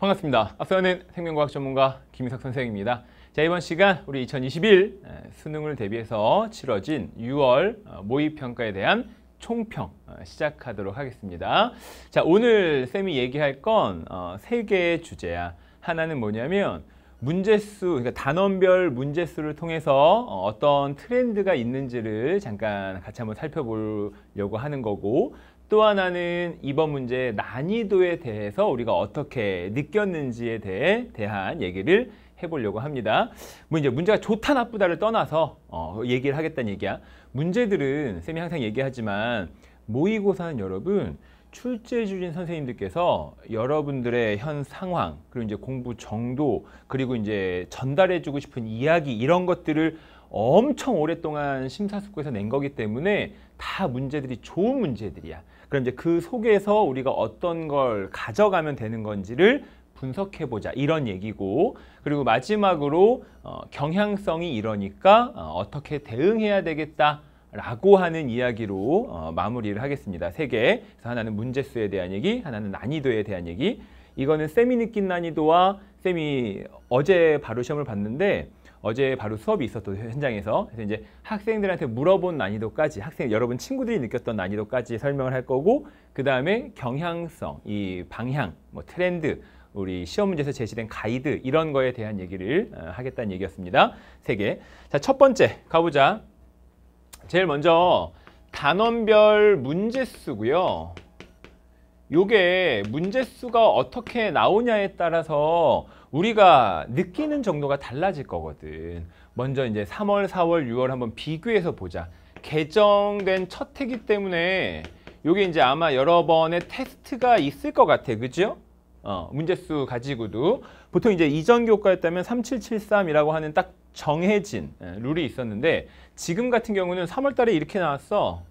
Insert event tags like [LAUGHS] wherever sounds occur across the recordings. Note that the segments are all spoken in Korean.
반갑습니다. 앞서는 생명과학 전문가 김희석 선생입니다. 자 이번 시간 우리 2021 수능을 대비해서 치러진 6월 어, 모의평가에 대한 총평 어, 시작하도록 하겠습니다. 자 오늘 쌤이 얘기할 건세 어, 개의 주제야. 하나는 뭐냐면 문제수, 그러니까 단원별 문제수를 통해서 어떤 트렌드가 있는지를 잠깐 같이 한번 살펴보려고 하는 거고 또 하나는 이번 문제 난이도에 대해서 우리가 어떻게 느꼈는지에 대해 대한 얘기를 해보려고 합니다. 뭐 이제 문제가 좋다 나쁘다를 떠나서 어, 얘기를 하겠다는 얘기야. 문제들은 쌤이 항상 얘기하지만 모의고사는 여러분 출제해주신 선생님들께서 여러분들의 현 상황 그리고 이제 공부 정도 그리고 이제 전달해주고 싶은 이야기 이런 것들을 엄청 오랫동안 심사숙고해서 낸 거기 때문에 다 문제들이 좋은 문제들이야. 그럼 이제 그 속에서 우리가 어떤 걸 가져가면 되는 건지를 분석해보자 이런 얘기고 그리고 마지막으로 어, 경향성이 이러니까 어, 어떻게 대응해야 되겠다 라고 하는 이야기로 어, 마무리를 하겠습니다. 세 개. 그래서 하나는 문제수에 대한 얘기, 하나는 난이도에 대한 얘기. 이거는 세미 느낀 난이도와 세미 어제 바로 시험을 봤는데 어제 바로 수업이 있었던 현장에서 그래서 이제 학생들한테 물어본 난이도까지 학생 여러분 친구들이 느꼈던 난이도까지 설명을 할 거고 그 다음에 경향성, 이 방향, 뭐 트렌드 우리 시험 문제에서 제시된 가이드 이런 거에 대한 얘기를 어, 하겠다는 얘기였습니다. 세 개. 자, 첫 번째 가보자. 제일 먼저 단원별 문제수고요. 요게 문제수가 어떻게 나오냐에 따라서 우리가 느끼는 정도가 달라질 거거든. 먼저 이제 3월, 4월, 6월 한번 비교해서 보자. 개정된 첫 해기 때문에 요게 이제 아마 여러 번의 테스트가 있을 것 같아. 그죠? 어, 문제수 가지고도 보통 이제 이전 교과였다면 3773이라고 하는 딱 정해진 예, 룰이 있었는데 지금 같은 경우는 3월 달에 이렇게 나왔어.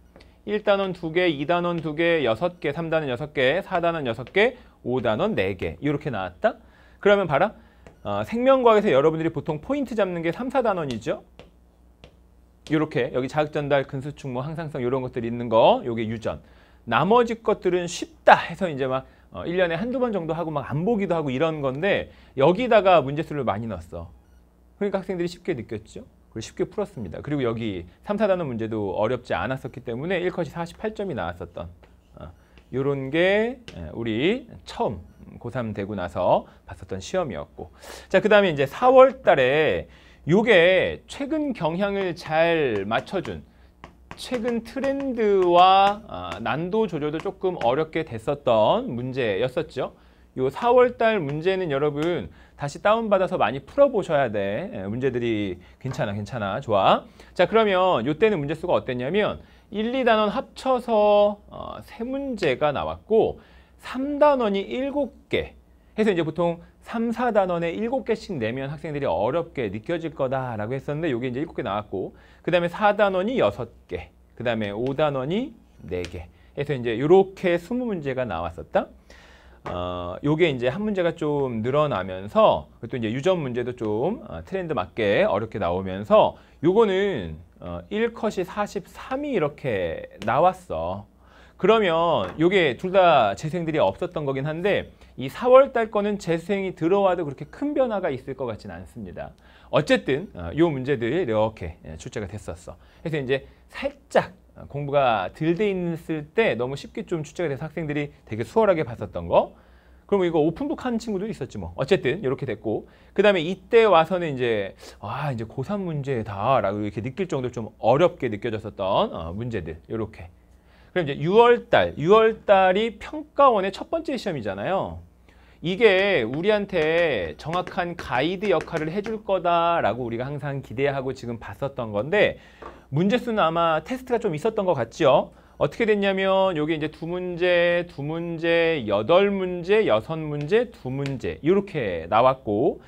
1단원 2개, 2단원 2개, 6개, 3단원 6개, 4단원 6개, 5단원 4개 이렇게 나왔다? 그러면 봐라. 어, 생명과학에서 여러분들이 보통 포인트 잡는 게 3, 4단원이죠. 이렇게 여기 자극전달, 근수축모, 항상성 이런 것들이 있는 거 요게 유전. 나머지 것들은 쉽다 해서 이제 막 어, 1년에 한두 번 정도 하고 막 안 보기도 하고 이런 건데 여기다가 문제수를 많이 넣었어. 그러니까 학생들이 쉽게 느꼈죠. 그걸 쉽게 풀었습니다. 그리고 여기 3, 4단원 문제도 어렵지 않았었기 때문에 1컷이 48점이 나왔었던 이런 어, 게 예, 우리 처음 고3 되고 나서 봤었던 시험이었고 자그 다음에 이제 4월 달에 요게 최근 경향을 잘 맞춰준 최근 트렌드와 아, 난도 조절도 조금 어렵게 됐었던 문제였었죠. 요 4월달 문제는 여러분 다시 다운받아서 많이 풀어보셔야 돼. 예, 문제들이 괜찮아, 괜찮아, 좋아. 자, 그러면 요때는 문제수가 어땠냐면 1, 2단원 합쳐서 어, 3문제가 나왔고 3단원이 7개 해서 이제 보통 3, 4단원에 7개씩 내면 학생들이 어렵게 느껴질 거다라고 했었는데 요게 이제 7개 나왔고 그 다음에 4단원이 6개 그 다음에 5단원이 4개 해서 이제 요렇게 20문제가 나왔었다. 어, 요게 이제 한 문제가 좀 늘어나면서 그것도 이제 유전 문제도 좀 어, 트렌드 맞게 어렵게 나오면서 요거는 1컷이 어, 43이 이렇게 나왔어. 그러면 요게 둘 다 재생들이 없었던 거긴 한데 이 4월달 거는 재생이 들어와도 그렇게 큰 변화가 있을 것 같진 않습니다. 어쨌든 어, 요 문제들이 이렇게 예, 출제가 됐었어. 그래서 이제 살짝 공부가 덜돼 있을 때 너무 쉽게 좀 출제가 돼서 학생들이 되게 수월하게 봤었던 거. 그럼 이거 오픈북 하는 친구들도 있었지 뭐. 어쨌든 이렇게 됐고 그다음에 이때 와서는 이제 아 이제 고3 문제다라고 이렇게 느낄 정도로 좀 어렵게 느껴졌었던 어, 문제들 이렇게. 그럼 이제 6월달, 6월달이 평가원의 첫 번째 시험이잖아요. 이게 우리한테 정확한 가이드 역할을 해줄 거다라고 우리가 항상 기대하고 지금 봤었던 건데 문제수는 아마 테스트가 좀 있었던 것 같죠? 어떻게 됐냐면 여기 이제 두 문제, 두 문제, 여덟 문제, 여섯 문제, 두 문제 이렇게 나왔고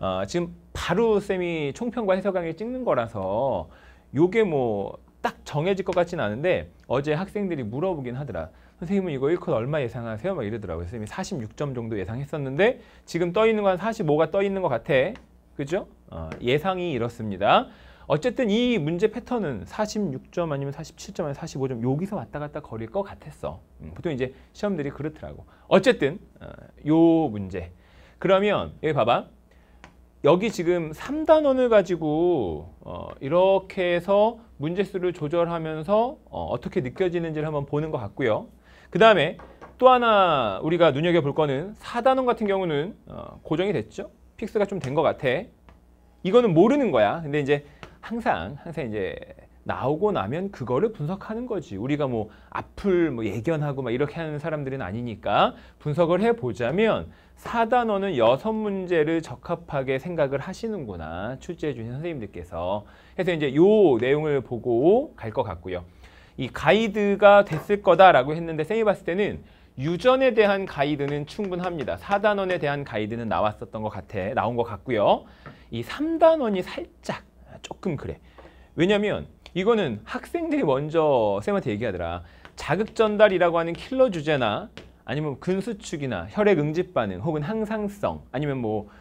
어, 지금 바로 쌤이 총평과 해석 강의 찍는 거라서 이게뭐 딱 정해질 것 같진 않은데 어제 학생들이 물어보긴 하더라. 선생님은 이거 1컷 얼마 예상하세요? 막 이러더라고요. 선생님이 46점 정도 예상했었는데 지금 떠 있는 건 45가 떠 있는 것 같아. 그죠? 어, 예상이 이렇습니다. 어쨌든 이 문제 패턴은 46점 아니면 47점 아니면 45점 여기서 왔다 갔다 거릴 것 같았어. 음, 보통 이제 시험들이 그렇더라고. 어쨌든 어, 요 문제. 그러면 여기 봐봐. 여기 지금 3단원을 가지고 어, 이렇게 해서 문제수를 조절하면서 어, 떻게 느껴지는지를 한번 보는 것 같고요. 그 다음에 또 하나 우리가 눈여겨볼 거는 4단원 같은 경우는 어, 고정이 됐죠. 픽스가 좀 된 것 같아. 이거는 모르는 거야. 근데 이제 항상 항상 이제 나오고 나면 그거를 분석하는 거지. 우리가 뭐 앞을 뭐 예견하고 막 이렇게 하는 사람들은 아니니까 분석을 해보자면 4단원은 여섯 문제를 적합하게 생각을 하시는구나. 출제해 주신 선생님들께서. 그래서 이제 요 내용을 보고 갈 것 같고요. 이 가이드가 됐을 거다라고 했는데 쌤이 봤을 때는 유전에 대한 가이드는 충분합니다. 4단원에 대한 가이드는 나왔었던 것 같아. 나온 것 같고요. 이 3단원이 살짝 조금 그래. 왜냐면 이거는 학생들이 먼저 쌤한테 얘기하더라. 자극 전달이라고 하는 킬러 주제나 아니면 근수축이나 혈액 응집 반응 혹은 항상성 아니면 뭐또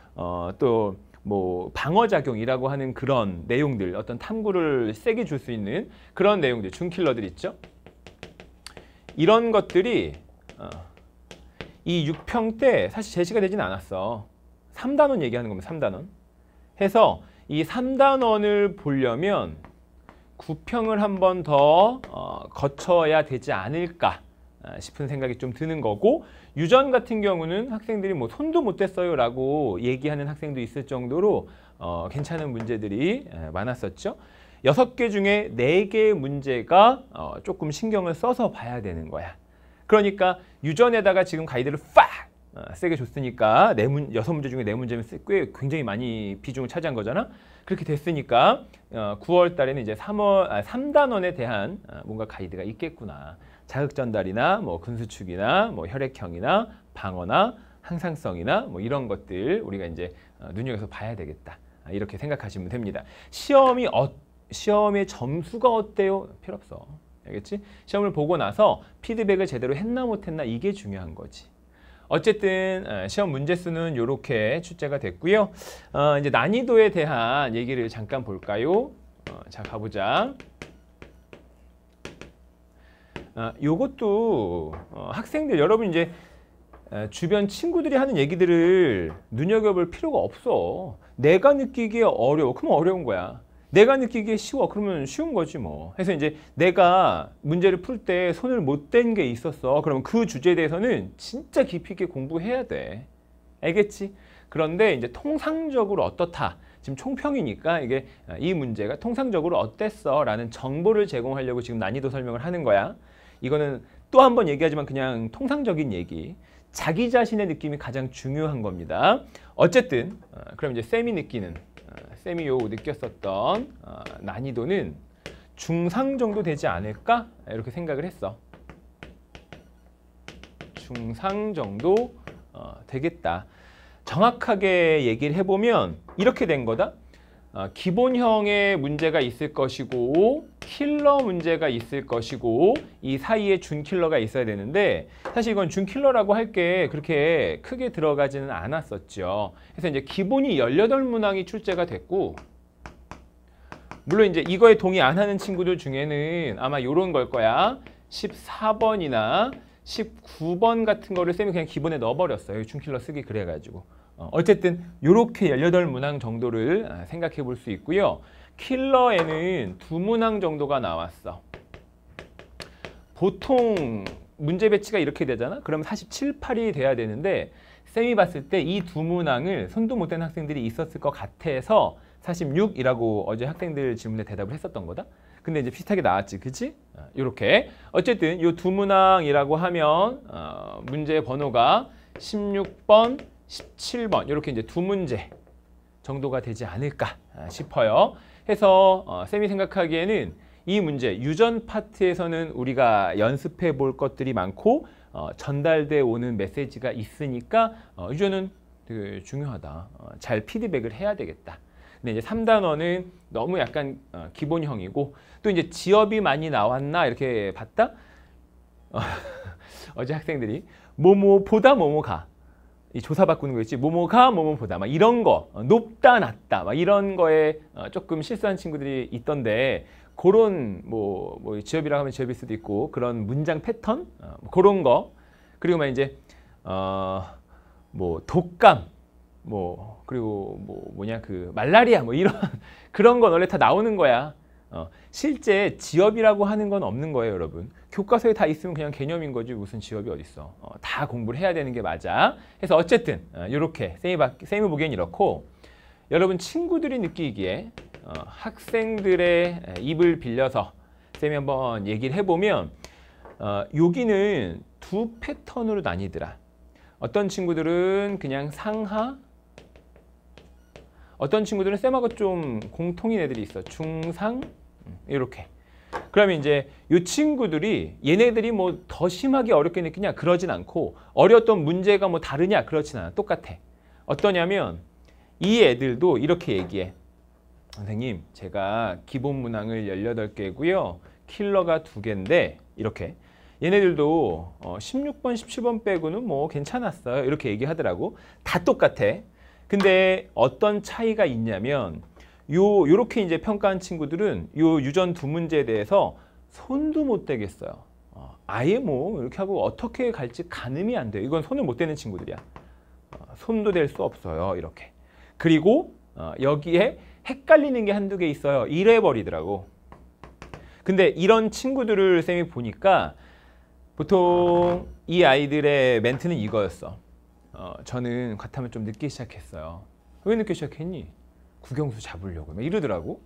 어뭐 방어작용이라고 하는 그런 내용들 어떤 탐구를 세게 줄 수 있는 그런 내용들 중킬러들 있죠 이런 것들이 어, 이 6평 때 사실 제시가 되진 않았어 3단원 얘기하는 겁니다 3단원 해서 이 3단원을 보려면 9평을 한 번더 어, 거쳐야 되지 않을까 아, 싶은 생각이 좀 드는 거고 유전 같은 경우는 학생들이 뭐 손도 못 댔어요 라고 얘기하는 학생도 있을 정도로 어, 괜찮은 문제들이 많았었죠. 여섯 개 중에 네개의 문제가 어, 조금 신경을 써서 봐야 되는 거야. 그러니까 유전에다가 지금 가이드를 팍 어, 세게 줬으니까 네 문, 여섯 문제 중에 네 문제면 꽤 굉장히 많이 비중을 차지한 거잖아. 그렇게 됐으니까 어, 9월 달에는 이제 3월 아, 3단원에 대한 어, 뭔가 가이드가 있겠구나. 자극 전달이나 뭐 근수축이나 뭐 혈액형이나 방어나 항상성이나 뭐 이런 것들 우리가 이제 어, 눈여겨서 봐야 되겠다. 아, 이렇게 생각하시면 됩니다. 시험이 어, 시험의 점수가 어때요? 필요 없어. 알겠지? 시험을 보고 나서 피드백을 제대로 했나 못했나 이게 중요한 거지. 어쨌든 어, 시험 문제 수는 이렇게 출제가 됐고요. 어, 이제 난이도에 대한 얘기를 잠깐 볼까요? 어, 자 가보자. 어, 요것도 어, 학생들 여러분 이제 주변 친구들이 하는 얘기들을 눈여겨볼 필요가 없어. 내가 느끼기에 어려워. 그러면 어려운 거야. 내가 느끼기에 쉬워. 그러면 쉬운 거지 뭐. 해서 이제 내가 문제를 풀 때 손을 못 댄 게 있었어. 그러면 그 주제에 대해서는 진짜 깊이 있게 공부해야 돼. 알겠지? 그런데 이제 통상적으로 어떻다. 지금 총평이니까 이게 아, 이 문제가 통상적으로 어땠어? 라는 정보를 제공하려고 지금 난이도 설명을 하는 거야. 이거는 또 한 번 얘기하지만 그냥 통상적인 얘기. 자기 자신의 느낌이 가장 중요한 겁니다. 어쨌든 어, 그럼 이제 쌤이 느끼는 어, 쌤이 요 느꼈었던 어, 난이도는 중상 정도 되지 않을까 이렇게 생각을 했어. 중상 정도 어, 되겠다. 정확하게 얘기를 해보면 이렇게 된 거다. 어, 기본형의 문제가 있을 것이고 킬러 문제가 있을 것이고 이 사이에 준킬러가 있어야 되는데 사실 이건 준킬러라고 할 게 그렇게 크게 들어가지는 않았었죠. 그래서 이제 기본이 18문항이 출제가 됐고 물론 이제 이거에 동의 안 하는 친구들 중에는 아마 이런 걸 거야. 14번이나 19번 같은 거를 쌤이 그냥 기본에 넣어버렸어요. 준킬러 쓰기 그래가지고. 어, 어쨌든 이렇게 18문항 정도를 아, 생각해 볼 수 있고요. 킬러에는 두 문항 정도가 나왔어. 보통 문제 배치가 이렇게 되잖아? 그럼 47, 8이 돼야 되는데 쌤이 봤을 때 이 두 문항을 손도 못 댄 학생들이 있었을 것 같아서 46이라고 어제 학생들 질문에 대답을 했었던 거다. 근데 이제 비슷하게 나왔지, 그치? 이렇게 아, 어쨌든 이 두 문항이라고 하면 어, 문제 번호가 16번, 17번 이렇게 이제 두 문제 정도가 되지 않을까 아, 싶어요. 해서 어, 쌤이 생각하기에는 이 문제 유전 파트에서는 우리가 연습해 볼 것들이 많고 어, 전달돼 오는 메시지가 있으니까 어, 유전은 되게 중요하다. 어, 잘 피드백을 해야 되겠다. 근데 이제 3단원은 너무 약간 어, 기본형이고 또 이제 지업이 많이 나왔나 이렇게 봤다? 어, [LAUGHS] 어제 학생들이 뭐뭐 보다 뭐뭐 가. 이 조사바꾸는 거 있지 뭐뭐가 뭐뭐보다 막 이런 거 어, 높다 낮다 막 이런 거에 어, 조금 실수한 친구들이 있던데 그런 뭐, 뭐 지엽이라고 하면 지엽일 수도 있고 그런 문장 패턴 어, 그런 뭐 거 그리고 막 이제 어뭐 독감 뭐 그리고 뭐 뭐냐 그 말라리아 뭐 이런 [LAUGHS] 그런 건 원래 다 나오는 거야. 어, 실제 지업이라고 하는 건 없는 거예요, 여러분. 교과서에 다 있으면 그냥 개념인 거지 무슨 지업이 어딨어. 어, 다 공부를 해야 되는 게 맞아. 그래서 어쨌든 어, 이렇게 쌤이, 쌤이 보기엔 이렇고 여러분 친구들이 느끼기에 어, 학생들의 입을 빌려서 쌤이 한번 얘기를 해보면 어, 여기는 두 패턴으로 나뉘더라. 어떤 친구들은 그냥 상하 어떤 친구들은 쌤하고 좀 공통인 애들이 있어. 중상 이렇게. 그러면 이제 이 친구들이 얘네들이 뭐 더 심하게 어렵게 느끼냐 그러진 않고 어려웠던 문제가 뭐 다르냐 그렇진 않아 똑같아 어떠냐면 이 애들도 이렇게 얘기해 선생님 제가 기본 문항을 18개고요 킬러가 2개인데 이렇게 얘네들도 어 16번 17번 빼고는 뭐 괜찮았어요 이렇게 얘기하더라고 다 똑같아 근데 어떤 차이가 있냐면 요 요렇게 이제 평가한 친구들은 요 유전 두 문제에 대해서 손도 못 대겠어요. 어, 아예 뭐 이렇게 하고 어떻게 갈지 가늠이 안 돼. 이건 손을 못 대는 친구들이야. 어, 손도 댈 수 없어요. 이렇게. 그리고 어, 여기에 헷갈리는 게 한두 개 있어요. 이래 버리더라고. 근데 이런 친구들을 쌤이 보니까 보통 이 아이들의 멘트는 이거였어. 어, 저는 같으면 좀 늦게 시작했어요. 왜 늦게 시작했니? 구경수 잡으려고 막 이러더라고.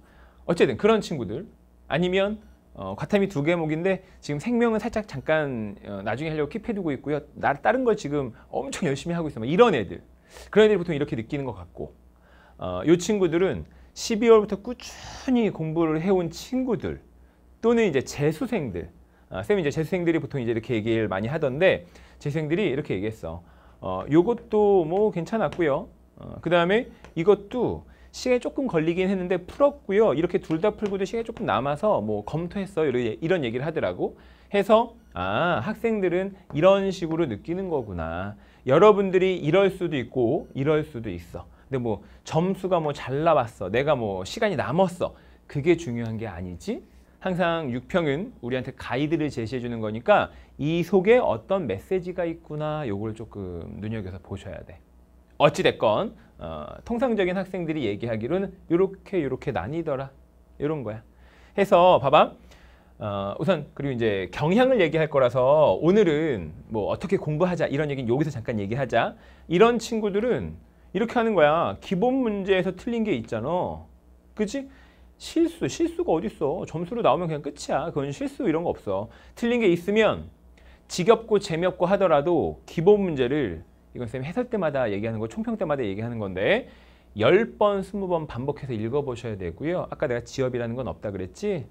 어쨌든 그런 친구들 아니면 어, 과탐이 두 개목인데 지금 생명은 살짝 잠깐 어, 나중에 하려고 킵해두고 있고요. 나 다른 걸 지금 엄청 열심히 하고 있어. 막 이런 애들. 그런 애들이 보통 이렇게 느끼는 것 같고 어, 이 친구들은 12월부터 꾸준히 공부를 해온 친구들 또는 이제 재수생들 아, 쌤이 이제 재수생들이 보통 이제 이렇게 얘기를 많이 하던데 재수생들이 이렇게 얘기했어. 어, 요것도 뭐 괜찮았고요. 어, 그 다음에 이것도 시간이 조금 걸리긴 했는데 풀었고요. 이렇게 둘 다 풀고도 시간이 조금 남아서 뭐 검토했어. 이런 얘기를 하더라고. 해서 아 학생들은 이런 식으로 느끼는 거구나. 여러분들이 이럴 수도 있고 이럴 수도 있어. 근데 뭐 점수가 뭐 잘 나왔어. 내가 뭐 시간이 남았어. 그게 중요한 게 아니지. 항상 6평은 우리한테 가이드를 제시해 주는 거니까 이 속에 어떤 메시지가 있구나 요걸 조금 눈여겨서 보셔야 돼. 어찌됐건 어, 통상적인 학생들이 얘기하기로는 이렇게 이렇게 나뉘더라 이런 거야. 해서 봐봐. 어, 우선 그리고 이제 경향을 얘기할 거라서 오늘은 뭐 어떻게 공부하자 이런 얘기는 여기서 잠깐 얘기하자. 이런 친구들은 이렇게 하는 거야. 기본 문제에서 틀린 게 있잖아. 그치? 실수, 실수가 어딨어. 점수로 나오면 그냥 끝이야. 그건 실수 이런 거 없어. 틀린 게 있으면 지겹고 재미없고 하더라도 기본 문제를 이건 쌤 해설 때마다 얘기하는 거, 총평 때마다 얘기하는 건데 10번, 20번 반복해서 읽어보셔야 되고요. 아까 내가 지업이라는 건 없다 그랬지?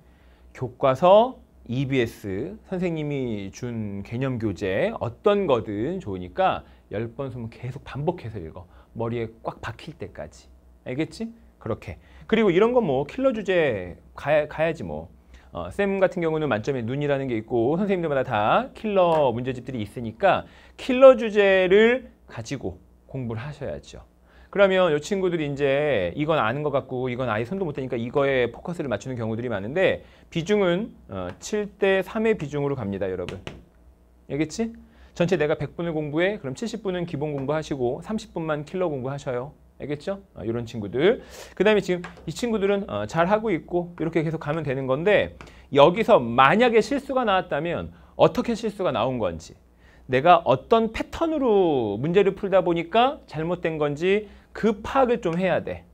교과서, EBS, 선생님이 준 개념 교재 어떤 거든 좋으니까 10번, 20번 계속 반복해서 읽어. 머리에 꽉 박힐 때까지. 알겠지? 그렇게. 그리고 이런 건 뭐 킬러 주제 가야, 가야지 뭐. 어, 쌤 같은 경우는 만점에 눈이라는 게 있고 선생님들마다 다 킬러 문제집들이 있으니까 킬러 주제를 가지고 공부를 하셔야죠. 그러면 이 친구들이 이제 이건 아는 것 같고 이건 아예 손도 못 대니까 이거에 포커스를 맞추는 경우들이 많은데 비중은 어, 7대 3의 비중으로 갑니다 여러분 알겠지? 전체 내가 100분을 공부해 그럼 70분은 기본 공부하시고 30분만 킬러 공부하셔요 알겠죠? 어, 이런 친구들. 그 다음에 지금 이 친구들은 어, 잘하고 있고 이렇게 계속 가면 되는 건데 여기서 만약에 실수가 나왔다면 어떻게 실수가 나온 건지 내가 어떤 패턴으로 문제를 풀다 보니까 잘못된 건지 그 파악을 좀 해야 돼.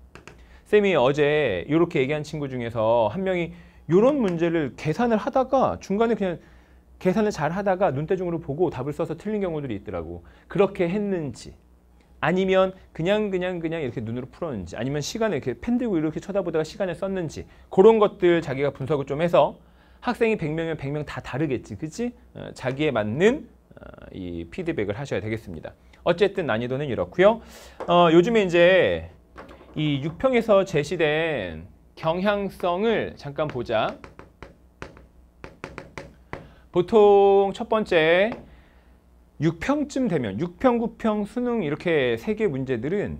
쌤이 어제 이렇게 얘기한 친구 중에서 한 명이 이런 문제를 계산을 하다가 중간에 그냥 계산을 잘 하다가 눈대중으로 보고 답을 써서 틀린 경우들이 있더라고. 그렇게 했는지 아니면 그냥 그냥 그냥 이렇게 눈으로 풀었는지 아니면 시간을 이렇게 펜 들고 이렇게 쳐다보다가 시간을 썼는지 그런 것들 자기가 분석을 좀 해서 학생이 100명이면 100명 다 다르겠지 그치? 어, 자기에 맞는 어, 이 피드백을 하셔야 되겠습니다 어쨌든 난이도는 이렇고요 어, 요즘에 이제 이 6평에서 제시된 경향성을 잠깐 보자 보통 첫 번째 6평쯤 되면 6평, 9평, 수능 이렇게 세 개 문제들은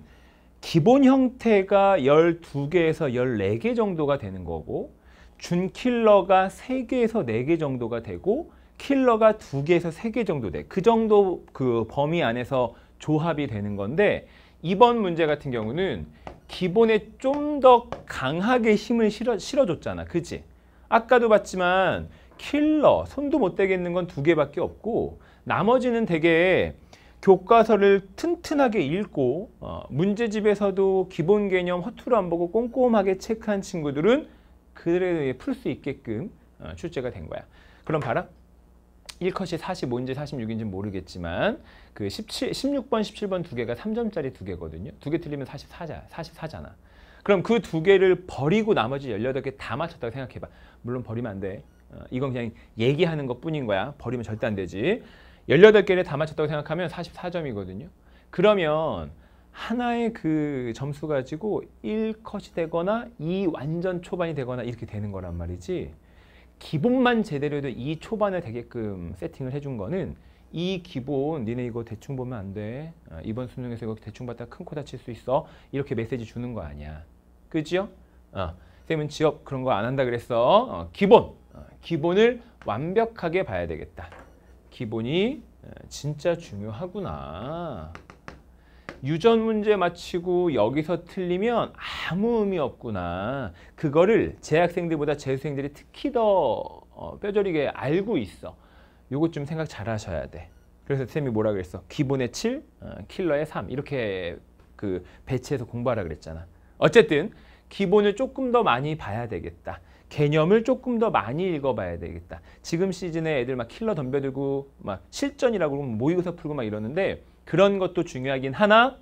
기본 형태가 12개에서 14개 정도가 되는 거고 준킬러가 3개에서 4개 정도가 되고 킬러가 2개에서 3개 정도 돼. 그 정도 그 범위 안에서 조합이 되는 건데 이번 문제 같은 경우는 기본에 좀 더 강하게 힘을 실어, 실어줬잖아. 그치? 아까도 봤지만 킬러, 손도 못 대겠는 건2 개밖에 없고 나머지는 되게 교과서를 튼튼하게 읽고 어, 문제집에서도 기본 개념 허투루 안 보고 꼼꼼하게 체크한 친구들은 그들에 의해 풀 수 있게끔 어, 출제가 된 거야. 그럼 봐라. 1컷이 45인지 46인지 모르겠지만 그 17, 16번, 17번 두 개가 3점짜리 두 개거든요. 두 개 틀리면 4 4 44잖아. 그럼 그 두 개를 버리고 나머지 18개 다 맞췄다고 생각해봐. 물론 버리면 안 돼. 어, 이건 그냥 얘기하는 것뿐인 거야. 버리면 절대 안 되지. 18개를 다 맞췄다고 생각하면 44점이거든요. 그러면 하나의 그 점수 가지고 1컷이 되거나 2 완전 초반이 되거나 이렇게 되는 거란 말이지 기본만 제대로 해도 2 초반을 되게끔 세팅을 해준 거는 이 기본 니네 이거 대충 보면 안 돼. 어, 이번 수능에서 이거 대충 봤다 큰코 다칠 수 있어. 이렇게 메시지 주는 거 아니야. 그지요? 어, 쌤은 지업 그런 거 안 한다 그랬어. 어, 기본! 어, 기본을 완벽하게 봐야 되겠다. 기본이 진짜 중요하구나. 유전 문제 마치고 여기서 틀리면 아무 의미 없구나. 그거를 재학생들보다 재수생들이 특히 더 어, 뼈저리게 알고 있어. 요것 좀 생각 잘 하셔야 돼. 그래서 쌤이 뭐라 그랬어? 기본의 7, 어, 킬러의 3 이렇게 그 배치해서 공부하라 그랬잖아. 어쨌든 기본을 조금 더 많이 봐야 되겠다. 개념을 조금 더 많이 읽어봐야 되겠다. 지금 시즌에 애들 막 킬러 덤벼들고 막 실전이라고 모의고사 풀고 막 이러는데 그런 것도 중요하긴 하나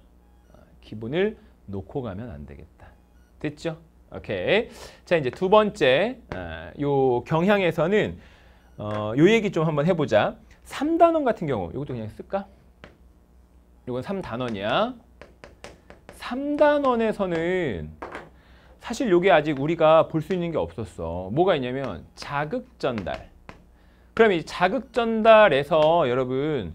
기본을 놓고 가면 안 되겠다. 됐죠? 오케이. 자 이제 두 번째 아, 요 경향에서는 어, 요 얘기 좀 한번 해보자. 3단원 같은 경우 이것도 그냥 쓸까? 이건 3단원이야. 3단원에서는 사실 이게 아직 우리가 볼 수 있는 게 없었어. 뭐가 있냐면 자극 전달. 그럼 이 자극 전달에서 여러분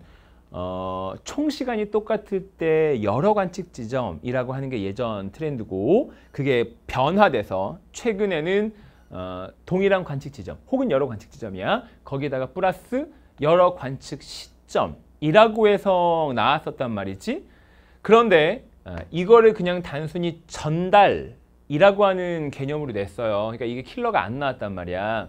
어, 총 시간이 똑같을 때 여러 관측 지점이라고 하는 게 예전 트렌드고 그게 변화돼서 최근에는 어, 동일한 관측 지점 혹은 여러 관측 지점이야 거기다가 플러스 여러 관측 시점이라고 해서 나왔었단 말이지 그런데 어, 이거를 그냥 단순히 전달 이라고 하는 개념으로 냈어요. 그러니까 이게 킬러가 안 나왔단 말이야.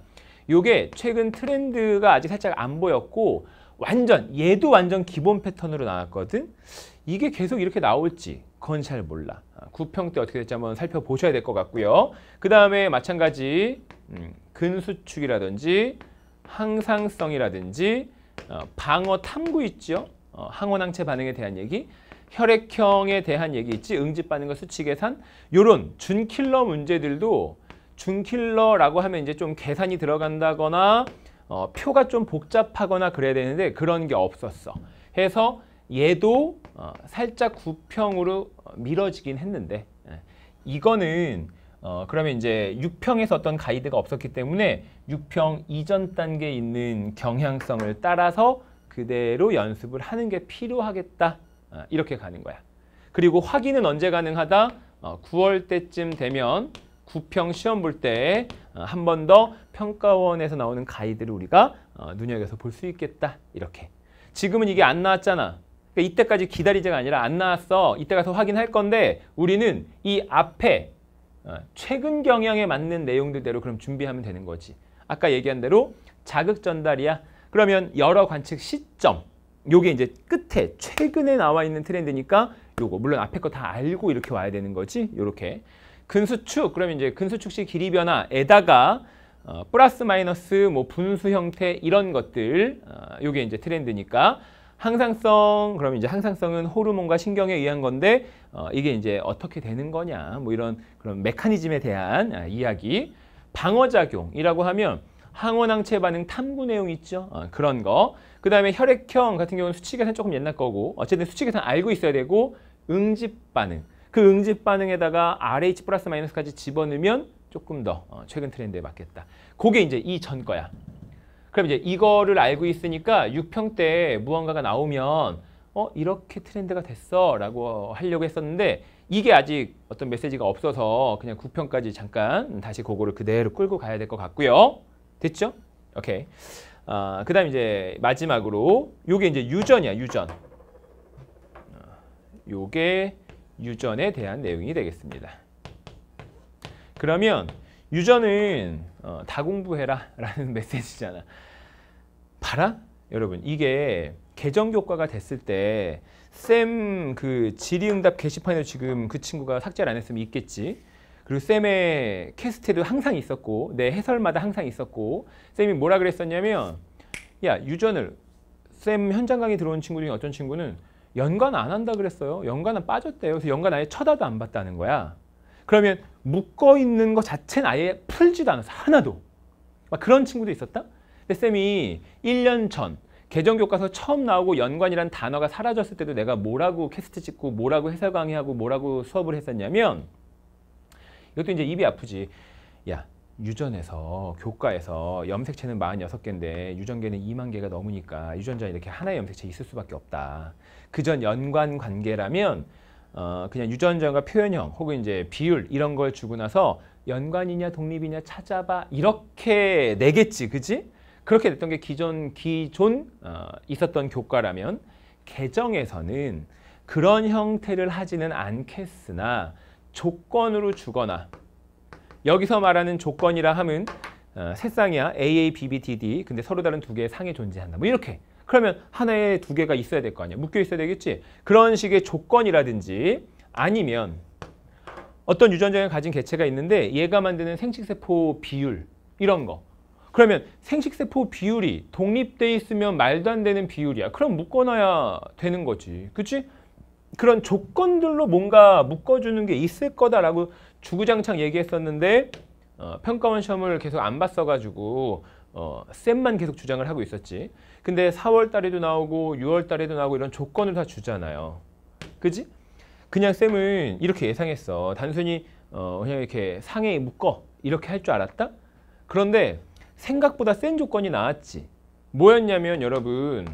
요게 최근 트렌드가 아직 살짝 안 보였고 완전 얘도 완전 기본 패턴으로 나왔거든. 이게 계속 이렇게 나올지 그건 잘 몰라. 아, 구평때 어떻게 될지 한번 살펴보셔야 될 것 같고요. 그 다음에 마찬가지 음, 근수축이라든지 항상성이라든지 어, 방어 탐구 있죠. 어, 항원항체 반응에 대한 얘기 혈액형에 대한 얘기 있지, 응집 반응과 수치 계산, 요런 준킬러 문제들도 준킬러라고 하면 이제 좀 계산이 들어간다거나 어, 표가 좀 복잡하거나 그래야 되는데 그런 게 없었어. 해서 얘도 어, 살짝 9평으로 어, 밀어지긴 했는데 예. 이거는 어, 그러면 이제 6평에서 어떤 가이드가 없었기 때문에 6평 이전 단계에 있는 경향성을 따라서 그대로 연습을 하는 게 필요하겠다 어, 이렇게 가는 거야. 그리고 확인은 언제 가능하다? 9월 어, 때쯤 되면 9평 시험 볼 때 한 번더 어, 평가원에서 나오는 가이드를 우리가 눈여겨서 볼 수 있겠다. 이렇게. 지금은 이게 안 나왔잖아. 그러니까 이때까지 기다리자가 아니라 안 나왔어. 이때 가서 확인할 건데 우리는 이 앞에 최근 경향에 맞는 내용들대로 그럼 준비하면 되는 거지. 아까 얘기한 대로 자극 전달이야. 그러면 여러 관측 시점, 요게 이제 끝에 최근에 나와 있는 트렌드니까 요거 물론 앞에 거 다 알고 이렇게 와야 되는 거지 요렇게 근수축 그러면 이제 근수축식 길이 변화에다가 어, 플러스 마이너스 뭐 분수 형태 이런 것들 어, 요게 이제 트렌드니까 항상성 그럼 이제 항상성은 호르몬과 신경에 의한 건데 어, 이게 이제 어떻게 되는 거냐 뭐 이런 그런 메커니즘에 대한 아, 이야기 방어작용이라고 하면 항원항체 반응 탐구 내용 있죠. 어, 그런 거. 그 다음에 혈액형 같은 경우는 수치 계산 조금 옛날 거고 어쨌든 수치 계산 알고 있어야 되고 응집 반응. 그 응집 반응에다가 RH 플러스 마이너스까지 집어넣으면 조금 더 어, 최근 트렌드에 맞겠다. 그게 이제 이 전 거야. 그럼 이제 이거를 알고 있으니까 6평 때 무언가가 나오면 어 이렇게 트렌드가 됐어 라고 하려고 했었는데 이게 아직 어떤 메시지가 없어서 그냥 9평까지 잠깐 다시 그거를 그대로 끌고 가야 될 것 같고요. 됐죠? 오케이. 어, 아, 그 다음 이제 마지막으로 요게 이제 유전이야 유전. 아, 요게 유전에 대한 내용이 되겠습니다. 그러면 유전은 어, 다 공부해라 라는 [LAUGHS] 메시지잖아. 봐라? 여러분 이게 개정 교과가 됐을 때 쌤그 질의응답 게시판에 지금 그 친구가 삭제를 안 했으면 있겠지. 그리고 쌤의 캐스트도 에 항상 있었고 내 해설마다 항상 있었고 쌤이 뭐라 그랬었냐면 야 유전을 쌤 현장 강의 들어온 친구 중에 어떤 친구는 연관 안 한다 그랬어요. 연관은 빠졌대요. 그래서 연관 아예 쳐다도 안 봤다는 거야. 그러면 묶어 있는 것 자체는 아예 풀지도 않아서 하나도. 막 그런 친구도 있었다. 근데 쌤이 1년 전 개정교과서 처음 나오고 연관이란 단어가 사라졌을 때도 내가 뭐라고 캐스트 찍고 뭐라고 해설 강의하고 뭐라고 수업을 했었냐면 이것도 이제 입이 아프지. 야, 유전에서 교과에서 염색체는 46개인데 유전계는 2만 개가 넘으니까 유전자 이렇게 하나의 염색체 있을 수밖에 없다. 그 전 연관 관계라면 어 그냥 유전자가 표현형 혹은 이제 비율 이런 걸 주고 나서 연관이냐 독립이냐 찾아봐 이렇게 내겠지 그지? 그렇게 됐던 게 기존 기존 어, 있었던 교과라면 개정에서는 그런 형태를 하지는 않겠으나 조건으로 주거나 여기서 말하는 조건이라 함은 어, 세쌍이야 AA, BBDD 근데 서로 다른 두 개의 상에 존재한다. 뭐 이렇게 그러면 하나에 두 개가 있어야 될 거 아니야. 묶여 있어야 되겠지. 그런 식의 조건이라든지 아니면 어떤 유전자가 가진 개체가 있는데 얘가 만드는 생식세포 비율 이런 거 그러면 생식세포 비율이 독립돼 있으면 말도 안 되는 비율이야. 그럼 묶어놔야 되는 거지. 그치? 그런 조건들로 뭔가 묶어주는 게 있을 거다라고 주구장창 얘기했었는데 어, 평가원 시험을 계속 안 봤어가지고 어, 쌤만 계속 주장을 하고 있었지. 근데 4월 달에도 나오고 6월 달에도 나오고 이런 조건을 다 주잖아요. 그지? 그냥 쌤은 이렇게 예상했어. 단순히 어, 그냥 이렇게 상에 묶어 이렇게 할 줄 알았다? 그런데 생각보다 센 조건이 나왔지. 뭐였냐면 여러분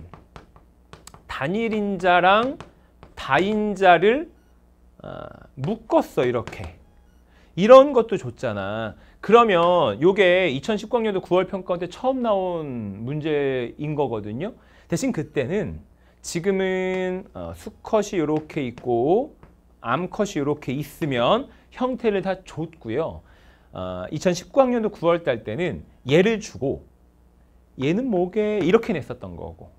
단일인자랑 4인자를 어, 묶었어 이렇게 이런 것도 좋잖아 그러면 요게 2019학년도 9월 평가 때 처음 나온 문제인 거거든요 대신 그때는 지금은 어, 수컷이 이렇게 있고 암컷이 이렇게 있으면 형태를 다 줬고요 2019학년도 어, 9월 달 때는 얘를 주고 얘는 뭐게 이렇게 냈었던 거고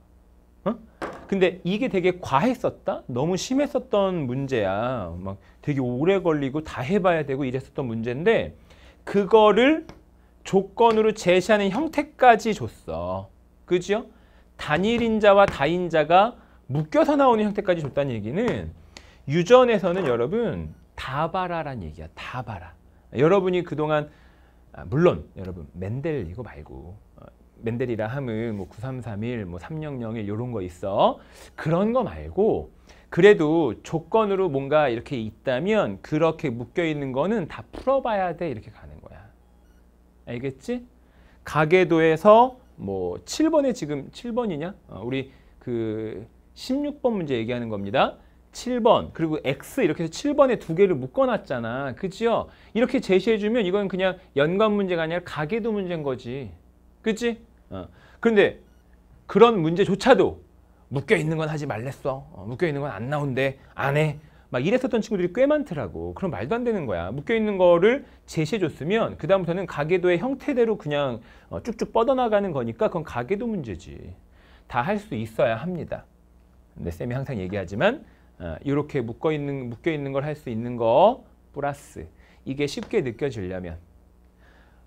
근데 이게 되게 과했었다? 너무 심했었던 문제야. 막 되게 오래 걸리고 다 해봐야 되고 이랬었던 문제인데 그거를 조건으로 제시하는 형태까지 줬어. 그죠? 단일인자와 다인자가 묶여서 나오는 형태까지 줬다는 얘기는 유전에서는 여러분 다 봐라란 얘기야. 다 봐라. 여러분이 그동안 아, 물론 여러분 맨델 이거 말고 맨델이라 함은뭐 9331, 뭐3001 이런 거 있어. 그런 거 말고 그래도 조건으로 뭔가 이렇게 있다면 그렇게 묶여 있는 거는 다 풀어봐야 돼 이렇게 가는 거야. 알겠지? 가계도에서 뭐 7번에 지금 7번이냐? 어, 우리 그 16번 문제 얘기하는 겁니다. 7번 그리고 x 이렇게 해서 7번에 두 개를 묶어놨잖아. 그지요? 이렇게 제시해주면 이건 그냥 연관 문제가 아니라 가계도 문제인 거지. 그치? 그런데 어. 그런 문제조차도 묶여 있는 건 하지 말랬어. 어, 묶여 있는 건 안 나온대. 안 해. 막 이랬었던 친구들이 꽤 많더라고. 그럼 말도 안 되는 거야. 묶여 있는 거를 제시해 줬으면 그다음부터는 가계도의 형태대로 그냥 어, 쭉쭉 뻗어나가는 거니까 그건 가계도 문제지. 다 할 수 있어야 합니다. 근데 쌤이 항상 얘기하지만 어, 이렇게 묶어 있는 묶여 있는 걸 할 수 있는 거 플러스 이게 쉽게 느껴지려면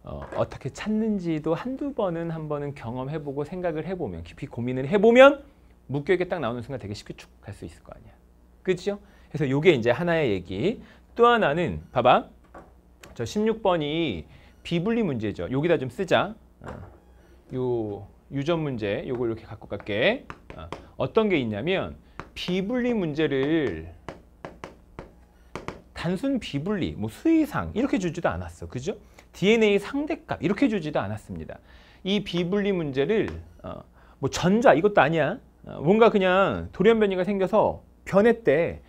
어, 어떻게 찾는지도 한두 번은 한 번은 경험해보고 생각을 해보면 깊이 고민을 해보면 묶여있게 딱 나오는 순간 되게 쉽게 쭉갈수 있을 거 아니야. 그죠? 그래서 이게 이제 하나의 얘기. 또 하나는 봐봐. 저 16번이 비분리 문제죠. 여기다 좀 쓰자. 어. 요 유전 문제 요걸 이렇게 갖고 갈게. 어, 어떤 게 있냐면 비분리 문제를 단순 비분리, 뭐 수의상 이렇게 주지도 않았어. 그죠? DNA 상대값 이렇게 주지도 않았습니다. 이 비분리 문제를 어, 뭐 전자 이것도 아니야. 어, 뭔가 그냥 돌연변이가 생겨서 변했대.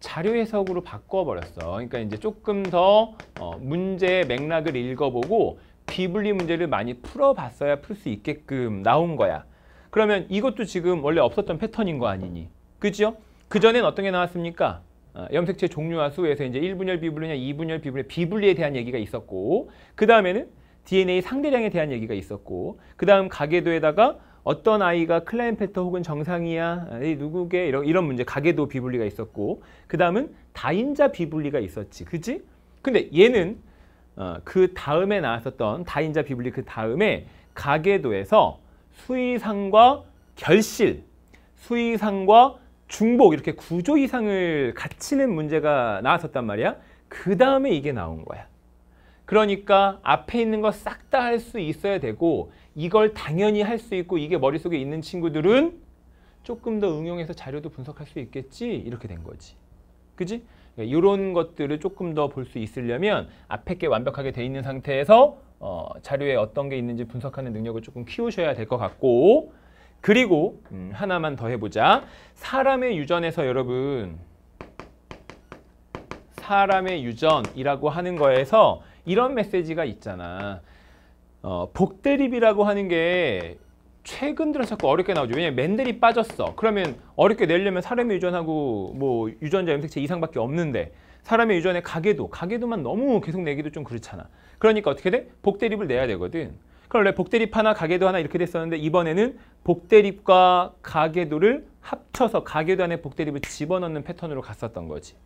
자료 해석으로 바꿔버렸어. 그러니까 이제 조금 더 어, 문제 맥락을 읽어보고 비분리 문제를 많이 풀어봤어야 풀 수 있게끔 나온 거야. 그러면 이것도 지금 원래 없었던 패턴인 거 아니니? 그죠? 그 전엔 어떤 게 나왔습니까? 어, 염색체 종류와 수에서 이제 1분열 비분류냐 2분열 비분류 비분리에 대한 얘기가 있었고 그 다음에는 DNA 상대량에 대한 얘기가 있었고 그 다음 가계도에다가 어떤 아이가 클라인페터 혹은 정상이야 아니, 누구게 이런, 이런 문제 가계도 비분리가 있었고 그 다음은 다인자 비분리가 있었지 그지? 근데 얘는 어, 그 다음에 나왔었던 다인자 비분리 그 다음에 가계도에서 수의상과 결실 수의상과 중복 이렇게 구조 이상을 갖추는 문제가 나왔었단 말이야. 그 다음에 이게 나온 거야. 그러니까 앞에 있는 거 싹 다 할 수 있어야 되고 이걸 당연히 할 수 있고 이게 머릿속에 있는 친구들은 조금 더 응용해서 자료도 분석할 수 있겠지 이렇게 된 거지. 그지? 이런 그러니까 것들을 조금 더 볼 수 있으려면 앞에 게 완벽하게 돼 있는 상태에서 어, 자료에 어떤 게 있는지 분석하는 능력을 조금 키우셔야 될 것 같고 그리고 음, 하나만 더 해보자. 사람의 유전에서 여러분 사람의 유전이라고 하는 거에서 이런 메시지가 있잖아. 어, 복대립이라고 하는 게 최근 들어 자꾸 어렵게 나오죠. 왜냐면 맨들이 빠졌어. 그러면 어렵게 내려면 사람의 유전하고 뭐 유전자 염색체 이상밖에 없는데 사람의 유전의 가계도, 가계도만 너무 계속 내기도 좀 그렇잖아. 그러니까 어떻게 돼? 복대립을 내야 되거든. 그럼 원래 복대립 하나, 가계도 하나 이렇게 됐었는데 이번에는 복대립과 가계도를 합쳐서 가계도 안에 복대립을 집어넣는 패턴으로 갔었던 거지.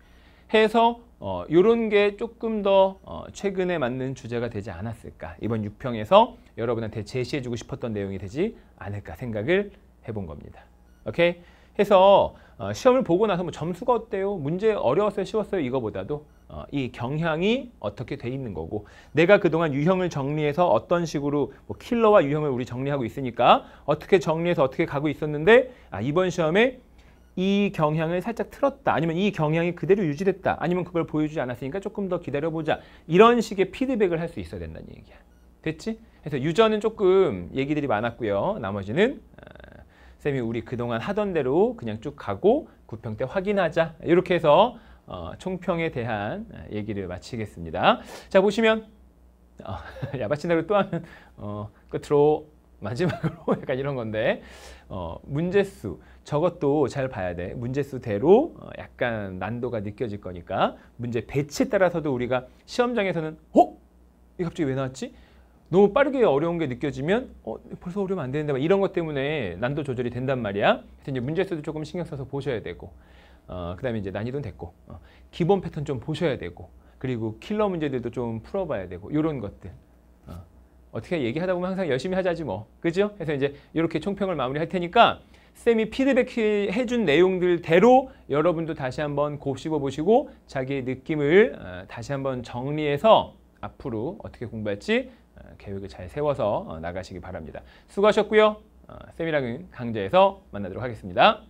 해서 어, 이런 게 조금 더 어, 최근에 맞는 주제가 되지 않았을까. 이번 6평에서 여러분한테 제시해주고 싶었던 내용이 되지 않을까 생각을 해본 겁니다. 오케이? 해서 어, 시험을 보고 나서 뭐 점수가 어때요? 문제 어려웠어요? 쉬웠어요? 이거보다도 어, 이 경향이 어떻게 돼 있는 거고 내가 그동안 유형을 정리해서 어떤 식으로 뭐 킬러와 유형을 우리 정리하고 있으니까 어떻게 정리해서 어떻게 가고 있었는데 아, 이번 시험에 이 경향을 살짝 틀었다 아니면 이 경향이 그대로 유지됐다 아니면 그걸 보여주지 않았으니까 조금 더 기다려보자 이런 식의 피드백을 할 수 있어야 된다는 얘기야 됐지? 그래서 유저는 조금 얘기들이 많았고요 나머지는 아, 쌤이 우리 그동안 하던 대로 그냥 쭉 가고 구평 때 확인하자 이렇게 해서 어, 총평에 대한 얘기를 마치겠습니다. 자 보시면 어, [LAUGHS] 야바친다를 또 하면 어, 끝으로 마지막으로 [LAUGHS] 약간 이런 건데 어, 문제수 저것도 잘 봐야 돼. 문제수대로 어, 약간 난도가 느껴질 거니까 문제 배치에 따라서도 우리가 시험장에서는 어? 이 갑자기 왜 나왔지? 너무 빠르게 어려운 게 느껴지면 어, 벌써 어려우면 안 되는데 막 이런 것 때문에 난도 조절이 된단 말이야. 그래서 이제 문제수도 조금 신경 써서 보셔야 되고 어, 그 다음에 이제 난이도는 됐고 어, 기본 패턴 좀 보셔야 되고 그리고 킬러 문제들도 좀 풀어봐야 되고 이런 것들 어, 어떻게 얘기하다 보면 항상 열심히 하자지 뭐 그죠? 그래서 이제 이렇게 총평을 마무리할 테니까 쌤이 피드백해준 내용들대로 여러분도 다시 한번 곱씹어 보시고 자기의 느낌을 어, 다시 한번 정리해서 앞으로 어떻게 공부할지 어, 계획을 잘 세워서 어, 나가시기 바랍니다. 수고하셨고요. 쌤이랑은 강좌에서 만나도록 하겠습니다.